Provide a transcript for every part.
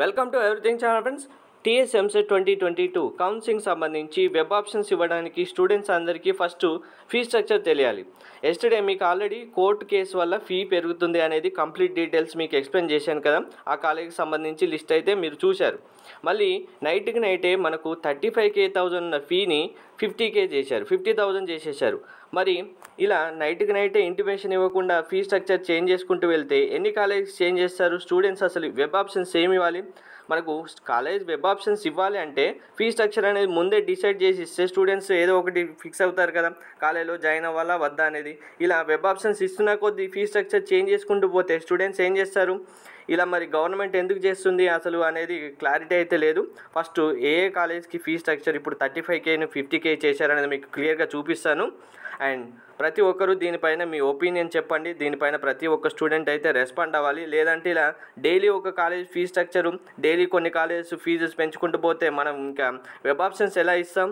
welcome to everything channel friends TS EAMCET twenty twenty two counselling సంబంధించి web options ఇవ్వడానికి students అందరికీ first fee structure తెలియాలి yesterday మీకు already court case వల్ల fee పెరుగుతుంది అనేది కంప్లీట్ డీటెయిల్స్ మీకు ఎక్స్ప్లెయిన్ చేశాను కదా ఆ కాలేజీకి సంబంధించి లిస్ట్ అయితే మీరు చూశారు మళ్ళీ నైట్కి నైటే మనకు థర్టీ ఫైవ్ కే థౌజండ్ ఉన్న ఫీని ఫిఫ్టీ కే చేశారు ఫిఫ్టీ థౌజండ్ చేసేసారు మరి ఇలా నైట్కి నైటే ఇంటిమేషన్ ఇవ్వకుండా ఫీ స్ట్రక్చర్ చేంజ్ చేసుకుంటూ వెళ్తే ఎన్ని కాలేజెస్ చేంజ్ చేస్తారు స్టూడెంట్స్ అసలు వెబ్ ఆప్షన్స్ ఏమి ఇవ్వాలి మనకు కాలేజ్ వెబ్ ఆప్షన్స్ ఇవ్వాలి అంటే ఫీ స్ట్రక్చర్ అనేది ముందే డిసైడ్ చేసి ఇస్తే స్టూడెంట్స్ ఏదో ఒకటి ఫిక్స్ అవుతారు కదా కాలేజ్లో జాయిన్ అవ్వాలా వద్దా అనేది ఇలా వెబ్ ఆప్షన్స్ ఇస్తున్న కొద్దీ ఫీ స్ట్రక్చర్ చేంజ్ చేసుకుంటూ పోతే స్టూడెంట్స్ ఏం చేస్తారు ఇలా మరి గవర్నమెంట్ ఎందుకు చేస్తుంది అసలు అనేది క్లారిటీ అయితే లేదు ఫస్ట్ ఏ కాలేజ్కి ఫీ స్ట్రక్చర్ ఇప్పుడు థర్టీ ఫైవ్ కేను ఫిఫ్టీ కే చేశారనేది మీకు క్లియర్గా చూపిస్తాను అండ్ ప్రతి ఒక్కరూ దీనిపైన మీ ఒపీనియన్ చెప్పండి దీనిపైన ప్రతి ఒక్క స్టూడెంట్ అయితే రెస్పాండ్ అవ్వాలి లేదంటే ఇలా డైలీ ఒక కాలేజ్ ఫీ స్ట్రక్చరు డైలీ కొన్ని కాలేజ్ ఫీజెస్ పెంచుకుంటూ పోతే మనం ఇంకా వెబ్ ఆప్షన్స్ ఎలా ఇస్తాం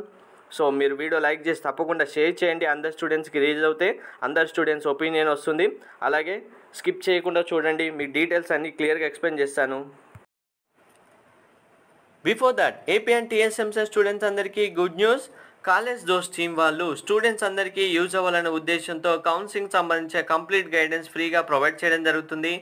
సో మీరు వీడియో లైక్ చేసి తప్పకుండా షేర్ చేయండి అందరు స్టూడెంట్స్కి రీచ్ అవుతే అందరు స్టూడెంట్స్ ఒపీనియన్ వస్తుంది అలాగే స్కిప్ చేయకుండా చూడండి మీ డీటెయిల్స్ అన్నీ క్లియర్గా ఎక్స్ప్లెయిన్ చేస్తాను before that AP and TS EAMCET students అందరికీ గుడ్ న్యూస్ కాలేజ్ దోస్ టీమ్ వాళ్ళు స్టూడెంట్స్ అందరికీ యూజ్ అవ్వాలనే ఉద్దేశంతో కౌన్సిలింగ్ సంబంధించిన కంప్లీట్ గైడెన్స్ ఫ్రీగా ప్రొవైడ్ చేయడం జరుగుతుంది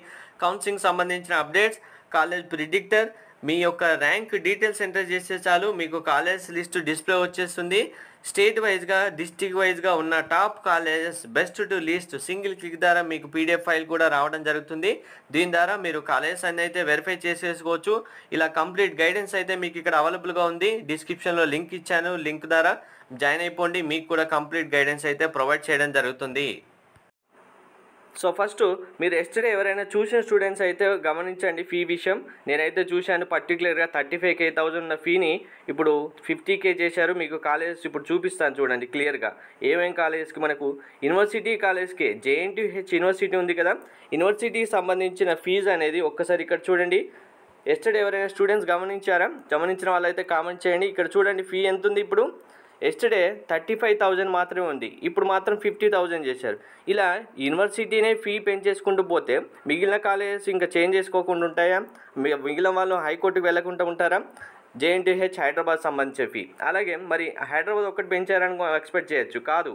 కౌన్సిలింగ్ సంబంధించిన అప్డేట్స్ కాలేజ్ ప్రిడిక్టర్ మీ యొక్క ర్యాంక్ డీటెయిల్స్ ఎంటర్ చేస్తే చాలు మీకు కాలేజెస్ లిస్ట్ డిస్ప్లే వచ్చేస్తుంది స్టేట్ వైజ్గా డిస్టిక్ వైజ్గా ఉన్న top colleges best to list single click ద్వారా మీకు పీడిఎఫ్ ఫైల్ కూడా రావడం జరుగుతుంది దీని ద్వారా మీరు కాలేజెస్ అన్ని అయితే వెరిఫై చేసేసుకోవచ్చు ఇలా కంప్లీట్ గైడెన్స్ అయితే మీకు ఇక్కడ అవైలబుల్గా ఉంది డిస్క్రిప్షన్లో లింక్ ఇచ్చాను లింక్ ద్వారా జాయిన్ అయిపోండి మీకు కూడా కంప్లీట్ గైడెన్స్ అయితే ప్రొవైడ్ చేయడం జరుగుతుంది సో ఫస్ట్ మీరు ఎస్టర్డే ఎవరైనా చూసిన స్టూడెంట్స్ అయితే గమనించండి ఫీ విషయం నేనైతే చూశాను పర్టికులర్గా థర్టీ ఫైవ్ కే థౌజండ్ ఉన్న ఫీని ఇప్పుడు ఫిఫ్టీ కే చేశారు మీకు కాలేజెస్ ఇప్పుడు చూపిస్తాను చూడండి క్లియర్గా ఏమేం కాలేజెస్కి మనకు యూనివర్సిటీ కాలేజ్కే జేఎన్టీహెచ్ యూనివర్సిటీ ఉంది కదా యూనివర్సిటీకి సంబంధించిన ఫీజు అనేది ఒక్కసారి ఇక్కడ చూడండి ఎస్టర్డే ఎవరైనా స్టూడెంట్స్ గమనించారా గమనించిన వాళ్ళైతే కామెంట్ చేయండి ఇక్కడ చూడండి ఫీ ఎంత ఉంది ఇప్పుడు ఎస్టర్డే థర్టీ ఫైవ్ థౌజండ్ మాత్రమే ఉంది ఇప్పుడు మాత్రం ఫిఫ్టీ థౌజండ్ చేశారు ఇలా యూనివర్సిటీనే ఫీ పెంచేసుకుంటూ పోతే మిగిలిన కాలేజెస్ ఇంకా చేంజ్ చేసుకోకుండా ఉంటాయా మిగిలిన వాళ్ళు హైకోర్టుకు వెళ్ళకుండా ఉంటారా జేఎన్టీహెచ్ హైదరాబాద్ సంబంధించే ఫీ అలాగే మరి హైదరాబాద్ ఒకటి పెంచారని ఎక్స్పెక్ట్ చేయొచ్చు కాదు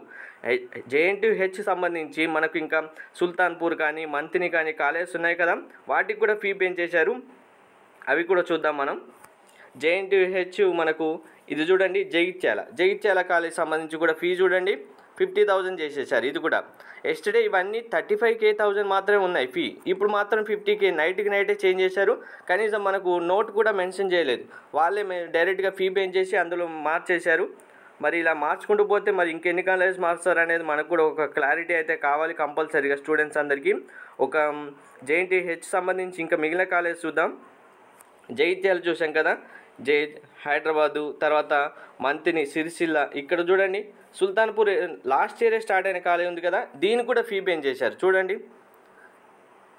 జేఎన్టీహెచ్ సంబంధించి మనకు ఇంకా సుల్తాన్పూర్ కానీ మంతిని కానీ కాలేజెస్ ఉన్నాయి కదా వాటికి కూడా ఫీ పెంచేశారు అవి కూడా చూద్దాం మనం జేఎన్టీహెచ్ మనకు ఇది చూడండి జగిత్యాల జగిత్యాల కాలేజ్ సంబంధించి కూడా ఫీ చూడండి ఫిఫ్టీ థౌజండ్ చేసేసారు ఇది కూడా ఎస్టర్డే ఇవన్నీ థర్టీ ఫైవ్ కే థౌజండ్ మాత్రమే ఉన్నాయి ఫీ ఇప్పుడు మాత్రం ఫిఫ్టీ కే నైట్కి నైటే చేంజ్ చేశారు కనీసం మనకు నోట్ కూడా మెన్షన్ చేయలేదు వాళ్ళే డైరెక్ట్గా ఫీ పే చేసి అందులో మార్చేశారు మరి ఇలా మార్చుకుంటూ పోతే మరి ఇంకెన్ని కాలేజెస్ మార్చారు అనేది మనకు కూడా ఒక క్లారిటీ అయితే కావాలి కంపల్సరీగా స్టూడెంట్స్ అందరికీ ఒక జేఎన్టీహెచ్ సంబంధించి ఇంకా మిగిలిన కాలేజ్ చూద్దాం జైత్యాలు చూసాం కదా జై హైదరాబాదు తర్వాత మంతిని సిరిసిల్ల ఇక్కడ చూడండి సుల్తాన్పూర్ లాస్ట్ ఇయరే స్టార్ట్ అయిన కాలేజ్ ఉంది కదా దీన్ని కూడా ఫీ పేం చేశారు చూడండి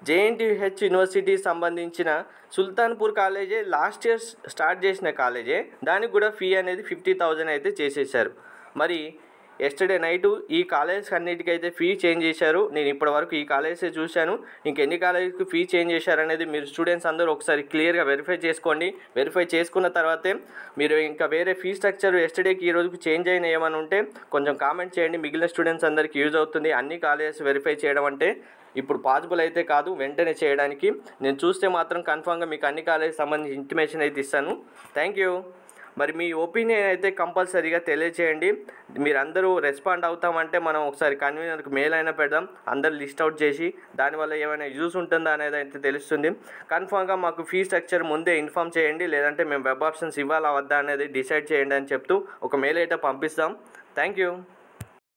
జేఎన్టీహెచ్ యూనివర్సిటీ సంబంధించిన సుల్తాన్పూర్ కాలేజే లాస్ట్ ఇయర్ స్టార్ట్ చేసిన కాలేజే దానికి కూడా ఫీ అనేది ఫిఫ్టీ థౌజండ్ అయితే చేసేసారు మరి ఎస్టర్డే నైట్ ఈ కాలేజ్ అన్నిటికైతే ఫీ చేంజ్ చేశారు నేను ఇప్పటి వరకు ఈ కాలేజ్ చూశాను ఇంకెన్ని కాలేజీకి ఫీ చేంజ్ చేశారనేది మీరు స్టూడెంట్స్ అందరూ ఒకసారి క్లియర్గా వెరిఫై చేసుకోండి వెరిఫై చేసుకున్న తర్వాతే మీరు ఇంకా వేరే ఫీ స్ట్రక్చర్ ఎస్టర్డేకి ఈ రోజుకి చేంజ్ అయిన ఏమైనా ఉంటే కొంచెం కామెంట్ చేయండి మిగిలిన స్టూడెంట్స్ అందరికీ యూజ్ అవుతుంది అన్ని కాలేజెస్ వెరిఫై చేయడం అంటే ఇప్పుడు పాసిబుల్ అయితే కాదు వెంటనే చేయడానికి నేను చూస్తే మాత్రం కన్ఫామ్గా మీకు అన్ని కాలేజ్ సంబంధించి ఇంటిమేషన్ అయితే ఇస్తాను థ్యాంక్ యూ మరి మీ ఒపీనియన్ అయితే కంపల్సరీగా తెలియచేయండి మీరందరూ రెస్పాండ్ అవుతామంటే మనం ఒకసారి కన్వీనర్కి మెయిల్ అయినా పెడదాం అందరు లిస్ట్ అవుట్ చేసి దానివల్ల ఏమైనా యూజ్ ఉంటుందా అనేది అయితే తెలుస్తుంది కన్ఫామ్గా మాకు ఫీ స్ట్రక్చర్ ముందే ఇన్ఫామ్ చేయండి లేదంటే మేము వెబ్ ఆప్షన్స్ ఇవ్వాలా వద్దా అనేది డిసైడ్ చేయండి అని చెప్తూ ఒక మెయిల్ అయితే పంపిస్తాం థ్యాంక్ యూ